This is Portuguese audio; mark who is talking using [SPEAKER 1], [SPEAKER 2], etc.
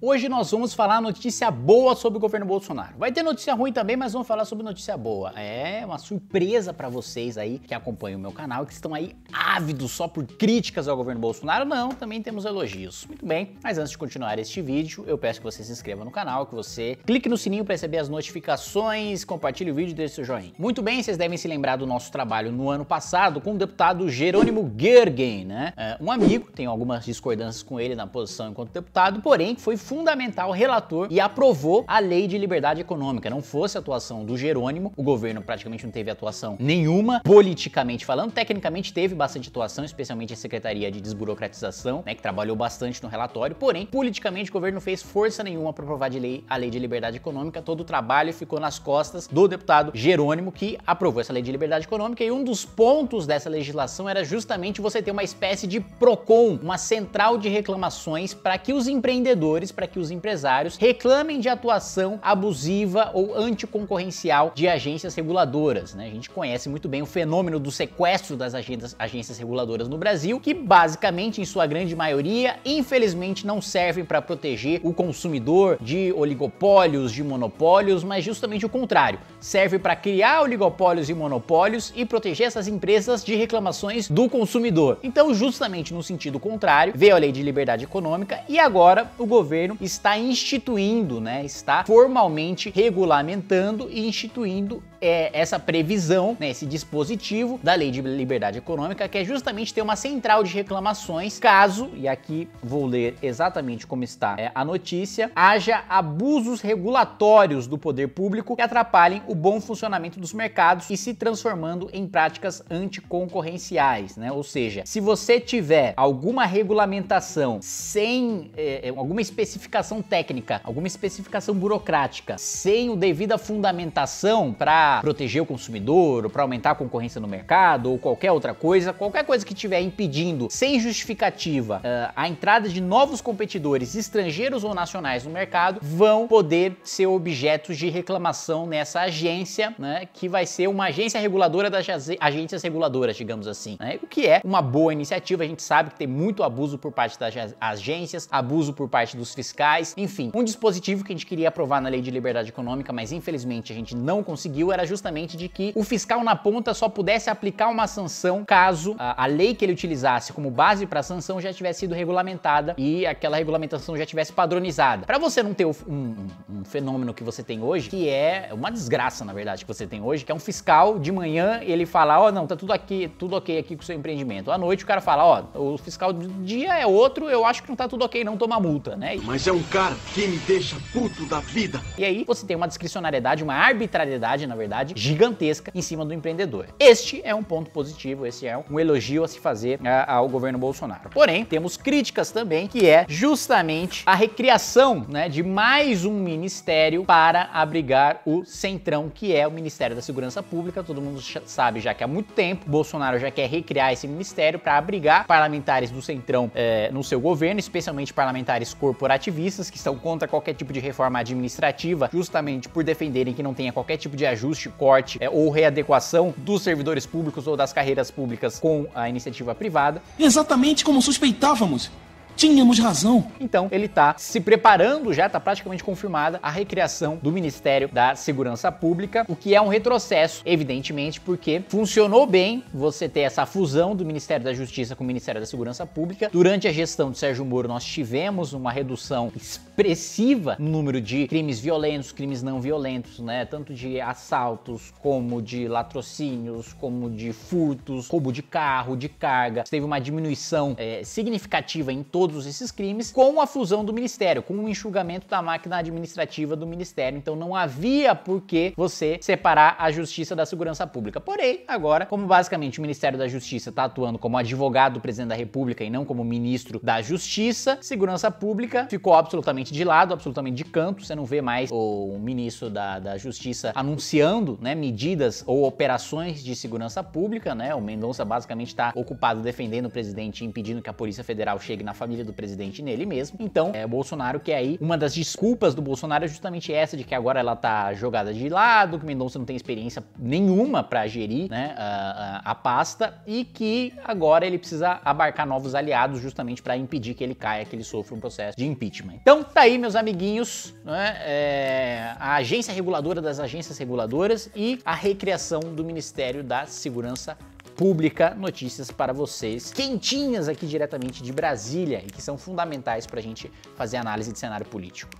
[SPEAKER 1] Hoje nós vamos falar notícia boa sobre o governo Bolsonaro. Vai ter notícia ruim também, mas vamos falar sobre notícia boa. É uma surpresa para vocês aí que acompanham o meu canal, e que estão aí ávidos só por críticas ao governo Bolsonaro. Não, também temos elogios. Muito bem, mas antes de continuar este vídeo, eu peço que você se inscreva no canal, que você clique no sininho para receber as notificações, compartilhe o vídeo e deixe seu joinha. Muito bem, vocês devem se lembrar do nosso trabalho no ano passado com o deputado Jerônimo Gergen, né? É, um amigo, tem algumas discordâncias com ele na posição enquanto deputado, porém que foi fundamental relator e aprovou a lei de liberdade econômica. Não fosse a atuação do Jerônimo, o governo praticamente não teve atuação nenhuma, politicamente falando. Tecnicamente teve bastante atuação, especialmente a Secretaria de Desburocratização, né, que trabalhou bastante no relatório, porém, politicamente o governo não fez força nenhuma para aprovar de lei a lei de liberdade econômica. Todo o trabalho ficou nas costas do deputado Jerônimo, que aprovou essa lei de liberdade econômica. E um dos pontos dessa legislação era justamente você ter uma espécie de PROCON, uma central de reclamações para que os empreendedores para que os empresários reclamem de atuação abusiva ou anticoncorrencial de agências reguladoras. Né? A gente conhece muito bem o fenômeno do sequestro das agendas, agências reguladoras no Brasil, que basicamente, em sua grande maioria, infelizmente não servem para proteger o consumidor de oligopólios, de monopólios, mas justamente o contrário, serve para criar oligopólios e monopólios e proteger essas empresas de reclamações do consumidor. Então, justamente no sentido contrário, veio a lei de liberdade econômica e agora o governo governo está instituindo, né, está formalmente regulamentando e instituindo é, essa previsão, né, esse dispositivo da Lei de Liberdade Econômica, que é justamente ter uma central de reclamações caso, e aqui vou ler exatamente como está é, a notícia, haja abusos regulatórios do poder público que atrapalhem o bom funcionamento dos mercados e se transformando em práticas anticoncorrenciais, né? Ou seja, se você tiver alguma regulamentação sem é, é alguma especificação técnica, alguma especificação burocrática, sem o devida fundamentação para proteger o consumidor, para aumentar a concorrência no mercado ou qualquer outra coisa, qualquer coisa que estiver impedindo, sem justificativa, eh, a entrada de novos competidores estrangeiros ou nacionais no mercado, vão poder ser objetos de reclamação nessa agência, né, que vai ser uma agência reguladora das agências reguladoras, digamos assim, né, o que é uma boa iniciativa. A gente sabe que tem muito abuso por parte das agências, abuso por parte dos fiscais, enfim, um dispositivo que a gente queria aprovar na Lei de Liberdade Econômica, mas infelizmente a gente não conseguiu, era justamente de que o fiscal na ponta só pudesse aplicar uma sanção caso a, a lei que ele utilizasse como base para a sanção já tivesse sido regulamentada e aquela regulamentação já tivesse padronizada. Para você não ter um, um, um fenômeno que você tem hoje, que é uma desgraça, na verdade, que você tem hoje, que é um fiscal de manhã ele fala: Ó, oh, não, tá tudo aqui, tudo ok aqui com o seu empreendimento. À noite o cara fala: Ó, oh, o fiscal do dia é outro, eu acho que não tá tudo ok, não toma multa, né? Mas é um cara que me deixa puto da vida. E aí você tem uma discricionariedade, uma arbitrariedade, na verdade responsabilidade gigantesca em cima do empreendedor. Este é um ponto positivo, esse é um elogio a se fazer é, ao governo Bolsonaro. Porém, temos críticas também, que é justamente a recriação né, de mais um ministério para abrigar o Centrão, que é o Ministério da Segurança Pública. Todo mundo sabe já que há muito tempo Bolsonaro já quer recriar esse ministério para abrigar parlamentares do Centrão é, no seu governo, especialmente parlamentares corporativistas que estão contra qualquer tipo de reforma administrativa, justamente por defenderem que não tenha qualquer tipo de ajuste corte é, ou readequação dos servidores públicos ou das carreiras públicas com a iniciativa privada. Exatamente como suspeitávamos. Tínhamos razão. Então, ele está se preparando já, está praticamente confirmada a recriação do Ministério da Segurança Pública, o que é um retrocesso, evidentemente, porque funcionou bem você ter essa fusão do Ministério da Justiça com o Ministério da Segurança Pública. Durante a gestão de Sérgio Moro, nós tivemos uma redução expressiva no número de crimes violentos, crimes não violentos, né? Tanto de assaltos como de latrocínios, como de furtos, roubo de carro, de carga. Teve uma diminuição é, significativa em todo todos esses crimes com a fusão do ministério, com o enxugamento da máquina administrativa do ministério. Então não havia por que você separar a Justiça da Segurança Pública. Porém, agora, como basicamente o Ministério da Justiça está atuando como advogado do presidente da República e não como ministro da Justiça, Segurança Pública ficou absolutamente de lado, absolutamente de canto. Você não vê mais o ministro da, da Justiça anunciando né, medidas ou operações de segurança pública. Né? O Mendonça basicamente está ocupado defendendo o presidente e impedindo que a Polícia Federal chegue na família família do presidente nele mesmo. Então, é Bolsonaro que aí uma das desculpas do Bolsonaro é justamente essa de que agora ela tá jogada de lado, que Mendonça não tem experiência nenhuma para gerir, né, a, a, a, pasta e que agora ele precisa abarcar novos aliados justamente para impedir que ele caia, que ele sofra um processo de impeachment. Então, tá aí meus amiguinhos, né, é, a agência reguladora das agências reguladoras e a recriação do Ministério da Segurança República, notícias para vocês quentinhas aqui diretamente de Brasília e que são fundamentais para a gente fazer análise de cenário político.